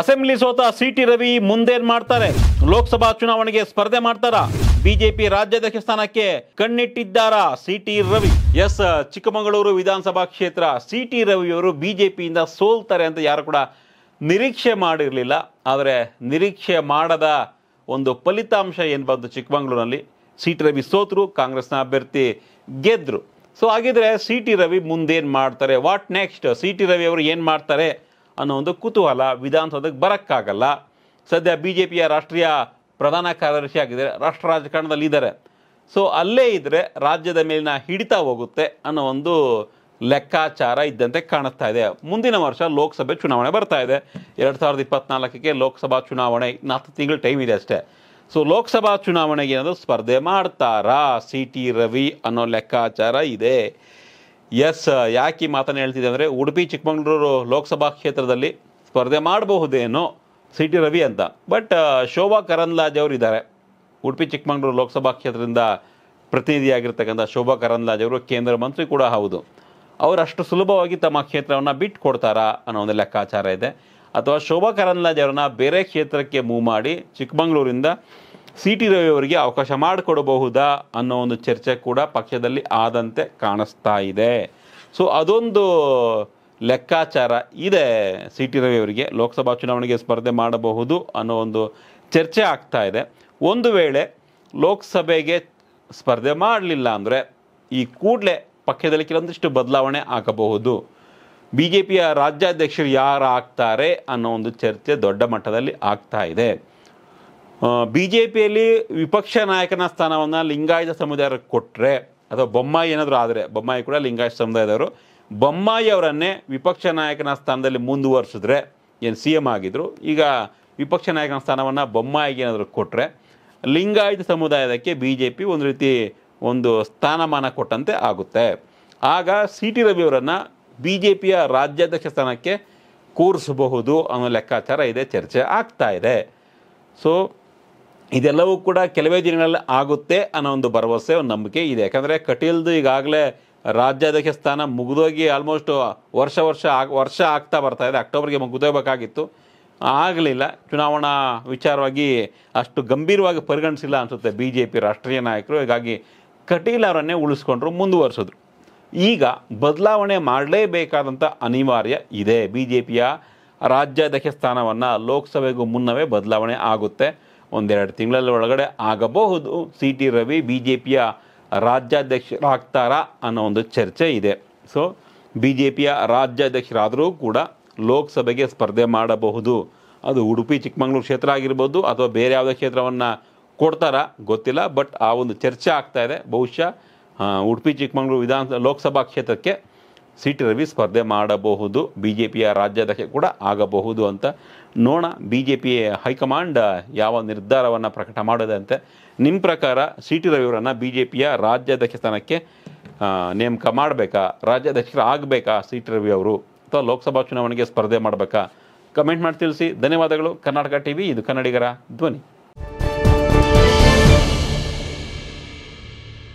assembly ಸೋತ C T Ravi ಮುಂದೇನ್ ಮಾಡ್ತಾರೆ ಲೋಕಸಭಾ ಚುನಾವಣೆಗೆ ಸ್ಪರ್ಧೆ ಮಾಡ್ತಾರಾ ಬಿಜೆಪಿ ರಾಜ್ಯಾಧ್ಯಕ್ಷ ಸ್ಥಾನಕ್ಕೆ ಕಣ್ಣಿಟ್ಟಿದ್ದಾರಾ ಸಿ ಟಿ ರವಿ ಎಸ್ ಚಿಕ್ಕಮಗಳೂರು ವಿಧಾನಸಭಾ ಕ್ಷೇತ್ರ ಸಿ ಟಿ ರವಿಯವರು ಬಿಜೆಪಿಯಿಂದ ಸೋಲ್ತಾರೆ ಅಂತ ಯಾರು ಕೂಡ ನಿರೀಕ್ಷೆ ಮಾಡಿರಲಿಲ್ಲ ಆದರೆ ನಿರೀಕ್ಷೆ ಮಾಡದ ಒಂದು ಫಲಿತಾಂಶ ಏನು ಬಂತು ಚಿಕ್ಕಮಗಳೂರಿನಲ್ಲಿ ಸಿ ಟಿ ರವಿ ಸೋತರು ಕಾಂಗ್ರೆಸ್ನ ಅಭ್ಯರ್ಥಿ ಗೆದ್ದರು ಸೊ ಹಾಗಿದ್ರೆ ಸಿ ಟಿ ರವಿ ಮುಂದೇನು ಮಾಡ್ತಾರೆ what next C T Ravi ಅವರು ಏನು ಮಾಡ್ತಾರೆ ಅನ್ನೋ ಒಂದು ಕುತೂಹಲ ವಿಧಾನಸೌಧಕ್ಕೆ ಬರೋಕ್ಕಾಗಲ್ಲ ಸದ್ಯ ಬಿ ಜೆ ಪಿಯ ರಾಷ್ಟ್ರೀಯ ಪ್ರಧಾನ ಕಾರ್ಯದರ್ಶಿ ಆಗಿದ್ದಾರೆ ರಾಷ್ಟ್ರ ಇದ್ದಾರೆ ಸೊ ಅಲ್ಲೇ ಇದ್ದರೆ ರಾಜ್ಯದ ಮೇಲಿನ ಹಿಡಿತಾ ಹೋಗುತ್ತೆ ಅನ್ನೋ ಒಂದು ಲೆಕ್ಕಾಚಾರ ಇದ್ದಂತೆ ಕಾಣಿಸ್ತಾ ಇದೆ ಮುಂದಿನ ವರ್ಷ ಲೋಕಸಭೆ ಚುನಾವಣೆ ಬರ್ತಾ ಇದೆ ಎರಡು ಸಾವಿರದ ಇಪ್ಪತ್ನಾಲ್ಕಕ್ಕೆ ಲೋಕಸಭಾ ಚುನಾವಣೆ ನಾಲ್ಕು ತಿಂಗಳು ಟೈಮ್ ಇದೆ ಅಷ್ಟೇ ಸೊ ಲೋಕಸಭಾ ಚುನಾವಣೆಗೆ ಏನಾದರೂ ಸ್ಪರ್ಧೆ ಮಾಡ್ತಾರಾ ಸಿ ಟಿ ರವಿ ಅನ್ನೋ ಲೆಕ್ಕಾಚಾರ ಇದೆ ಎಸ್ ಯಾಕೆ ಈ ಮಾತನ್ನು ಹೇಳ್ತಿದೆ ಅಂದರೆ ಉಡುಪಿ ಚಿಕ್ಕಮಗಳೂರು ಲೋಕಸಭಾ ಕ್ಷೇತ್ರದಲ್ಲಿ ಸ್ಪರ್ಧೆ ಮಾಡಬಹುದೇನೋ ಸಿ ಟಿ ರವಿ ಅಂತ ಬಟ್ ಶೋಭಾ ಕರಂದ್ಲಾಜ್ ಅವರು ಇದ್ದಾರೆ ಉಡುಪಿ ಚಿಕ್ಕಮಗಳೂರು ಲೋಕಸಭಾ ಕ್ಷೇತ್ರದಿಂದ ಪ್ರತಿನಿಧಿಯಾಗಿರ್ತಕ್ಕಂಥ ಶೋಭಾ ಕರಂದ್ಲಾಜ್ ಅವರು ಕೇಂದ್ರ ಮಂತ್ರಿ ಕೂಡ ಹೌದು ಅವರು ಅಷ್ಟು ಸುಲಭವಾಗಿ ತಮ್ಮ ಕ್ಷೇತ್ರವನ್ನು ಬಿಟ್ಟು ಕೊಡ್ತಾರಾ ಅನ್ನೋ ಒಂದು ಲೆಕ್ಕಾಚಾರ ಇದೆ ಅಥವಾ ಶೋಭಾ ಕರಂದ್ಲಾಜ್ ಅವರನ್ನ ಬೇರೆ ಕ್ಷೇತ್ರಕ್ಕೆ ಮೂವ್ ಮಾಡಿ ಚಿಕ್ಕಮಗಳೂರಿಂದ ಸಿ ಟಿ ರವಿ ಅವರಿಗೆ ಅವಕಾಶ ಮಾಡಿಕೊಡಬಹುದಾ ಅನ್ನೋ ಒಂದು ಚರ್ಚೆ ಕೂಡ ಪಕ್ಷದಲ್ಲಿ ಆದಂತೆ ಕಾಣಿಸ್ತಾ ಇದೆ ಸೊ ಅದೊಂದು ಲೆಕ್ಕಾಚಾರ ಇದೆ ಸಿ ಟಿ ರವಿ ಅವರಿಗೆ ಲೋಕಸಭಾ ಚುನಾವಣೆಗೆ ಸ್ಪರ್ಧೆ ಮಾಡಬಹುದು ಅನ್ನೋ ಒಂದು ಚರ್ಚೆ ಆಗ್ತಾ ಇದೆ ಒಂದು ವೇಳೆ ಲೋಕಸಭೆಗೆ ಸ್ಪರ್ಧೆ ಮಾಡಲಿಲ್ಲ ಅಂದರೆ ಈ ಕೂಡಲೇ ಪಕ್ಷದಲ್ಲಿ ಕೆಲವೊಂದಿಷ್ಟು ಬದಲಾವಣೆ ಆಗಬಹುದು ಬಿ ಜೆ ಪಿಯ ರಾಜ್ಯಾಧ್ಯಕ್ಷರು ಯಾರು ಆಗ್ತಾರೆ ಅನ್ನೋ ಒಂದು ಚರ್ಚೆ ದೊಡ್ಡ ಮಟ್ಟದಲ್ಲಿ ಆಗ್ತಾ ಇದೆ ಬಿ ಜೆ ಪಿಯಲ್ಲಿ ವಿಪಕ್ಷ ನಾಯಕನ ಸ್ಥಾನವನ್ನು ಲಿಂಗಾಯತ ಸಮುದಾಯಕ್ಕೆ ಕೊಟ್ಟರೆ ಅಥವಾ ಬೊಮ್ಮಾಯಿ ಏನಾದರೂ ಆದರೆ ಬೊಮ್ಮಾಯಿ ಕೂಡ ಲಿಂಗಾಯತ ಸಮುದಾಯದವರು ಬೊಮ್ಮಾಯಿ ಅವರನ್ನೇ ವಿಪಕ್ಷ ನಾಯಕನ ಸ್ಥಾನದಲ್ಲಿ ಮುಂದುವರಿಸಿದ್ರೆ ಏನು ಸಿ ಎಮ್ ಆಗಿದ್ದರು ಈಗ ವಿಪಕ್ಷ ನಾಯಕನ ಸ್ಥಾನವನ್ನು ಬೊಮ್ಮಾಯಿಗೆ ಏನಾದರೂ ಕೊಟ್ಟರೆ ಲಿಂಗಾಯತ ಸಮುದಾಯದಕ್ಕೆ ಬಿ ಜೆ ಪಿ ಒಂದು ರೀತಿ ಒಂದು ಸ್ಥಾನಮಾನ ಕೊಟ್ಟಂತೆ ಆಗುತ್ತೆ ಆಗ ಸಿ ಟಿ ರವಿ ಅವರನ್ನು ಬಿ ಜೆ ಪಿಯ ರಾಜ್ಯಾಧ್ಯಕ್ಷ ಸ್ಥಾನಕ್ಕೆ ಕೂರಿಸಬಹುದು ಅನ್ನೋ ಲೆಕ್ಕಾಚಾರ ಇದೆ ಚರ್ಚೆ ಆಗ್ತಾ ಇದೆ ಸೊ ಇದೆಲ್ಲವೂ ಕೂಡ ಕೆಲವೇ ದಿನಗಳಲ್ಲಿ ಆಗುತ್ತೆ ಅನ್ನೋ ಒಂದು ಭರವಸೆ ಒಂದು ನಂಬಿಕೆ ಇದೆ ಯಾಕಂದರೆ ಕಟೀಲ್ದು ಈಗಾಗಲೇ ರಾಜ್ಯಾಧ್ಯಕ್ಷ ಸ್ಥಾನ ಮುಗಿದೋಗಿ ಆಲ್ಮೋಸ್ಟ್ ವರ್ಷ ವರ್ಷ ಆಗ ವರ್ಷ ಆಗ್ತಾ ಬರ್ತಾ ಇದೆ ಅಕ್ಟೋಬರ್ಗೆ ಮುಗಿದೋಗಬೇಕಾಗಿತ್ತು ಆಗಲಿಲ್ಲ ಚುನಾವಣಾ ವಿಚಾರವಾಗಿ ಅಷ್ಟು ಗಂಭೀರವಾಗಿ ಪರಿಗಣಿಸಿಲ್ಲ ಅನಿಸುತ್ತೆ ಬಿ ಜೆ ಪಿ ರಾಷ್ಟ್ರೀಯ ನಾಯಕರು ಹೀಗಾಗಿ ಕಟೀಲ್ ಅವರನ್ನೇ ಉಳಿಸ್ಕೊಂಡ್ರು ಮುಂದುವರಿಸಿದ್ರು ಈಗ ಬದಲಾವಣೆ ಮಾಡಲೇಬೇಕಾದಂಥ ಅನಿವಾರ್ಯ ಇದೆ ಬಿ ಜೆ ಪಿಯ ರಾಜ್ಯಾಧ್ಯಕ್ಷ ಸ್ಥಾನವನ್ನು ಲೋಕಸಭೆಗೂ ಮುನ್ನವೇ ಬದಲಾವಣೆ ಆಗುತ್ತೆ ಒಂದೆರಡು ತಿಂಗಳಲ್ಲಿ ಒಳಗಡೆ ಆಗಬಹುದು C T Ravi B J ಪಿಯ ರಾಜ್ಯಾಧ್ಯಕ್ಷರಾಗ್ತಾರಾ ಅನ್ನೋ ಒಂದು ಚರ್ಚೆ ಇದೆ ಸೊ ಬಿ ಜೆ ಪಿಯ ರಾಜ್ಯಾಧ್ಯಕ್ಷರಾದರೂ ಕೂಡ ಲೋಕಸಭೆಗೆ ಸ್ಪರ್ಧೆ ಮಾಡಬಹುದು ಅದು ಉಡುಪಿ ಚಿಕ್ಕಮಗಳೂರು ಕ್ಷೇತ್ರ ಆಗಿರ್ಬೋದು ಅಥವಾ ಬೇರೆ ಯಾವುದೇ ಕ್ಷೇತ್ರವನ್ನು ಕೊಡ್ತಾರಾ ಗೊತ್ತಿಲ್ಲ ಬಟ್ ಆ ಒಂದು ಚರ್ಚೆ ಆಗ್ತಾ ಇದೆ ಬಹುಶಃ ಉಡುಪಿ ಚಿಕ್ಕಮಗಳೂರು ವಿಧಾನ ಲೋಕಸಭಾ ಕ್ಷೇತ್ರಕ್ಕೆ ಸಿ ಟಿ ರವಿ ಸ್ಪರ್ಧೆ ಮಾಡಬಹುದು ಬಿ ಜೆ ಪಿಯ ರಾಜ್ಯಾಧ್ಯಕ್ಷ ಕೂಡ ಆಗಬಹುದು ಅಂತ ನೋಣ ಬಿ ಜೆ ಪಿ ಹೈಕಮಾಂಡ್ ಯಾವ ನಿರ್ಧಾರವನ್ನು ಪ್ರಕಟ ಅಂತೆ ನಿಮ್ಮ ಪ್ರಕಾರ ಸಿ ಟಿ ರವಿಯವರನ್ನು ಬಿ ಜೆ ಪಿಯ ರಾಜ್ಯಾಧ್ಯಕ್ಷ ಸ್ಥಾನಕ್ಕೆ ನೇಮಕ ಮಾಡಬೇಕಾ ರಾಜ್ಯಾಧ್ಯಕ್ಷರು ಆಗಬೇಕಾ ಸಿ ಟಿ ರವಿ ಅವರು ಅಥವಾ ಲೋಕಸಭಾ ಚುನಾವಣೆಗೆ ಸ್ಪರ್ಧೆ ಮಾಡಬೇಕಾ ಕಮೆಂಟ್ ಮಾಡಿ ತಿಳಿಸಿ ಧನ್ಯವಾದಗಳು ಕರ್ನಾಟಕ ಟಿ ವಿ ಇದು ಕನ್ನಡಿಗರ ಧ್ವನಿ